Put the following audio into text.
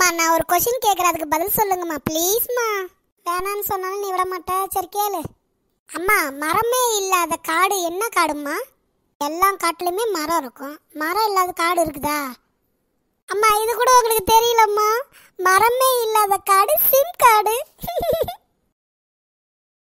அம்மா நான் ஒரு கொஷின் கேட்குறதுக்கு அதுக்கு பதில் சொல்லுங்கம்மா ப்ளீஸ்மா வேணான்னு சொன்னாலும் நீ விட மாட்ட சரி கேளு அம்மா மரமே இல்லாத காடு என்ன காடுமா எல்லா காட்டுலையுமே மரம் இருக்கும் மரம் இல்லாத காடு இருக்குதா அம்மா இது கூட உங்களுக்கு தெரியலம்மா மரமே இல்லாத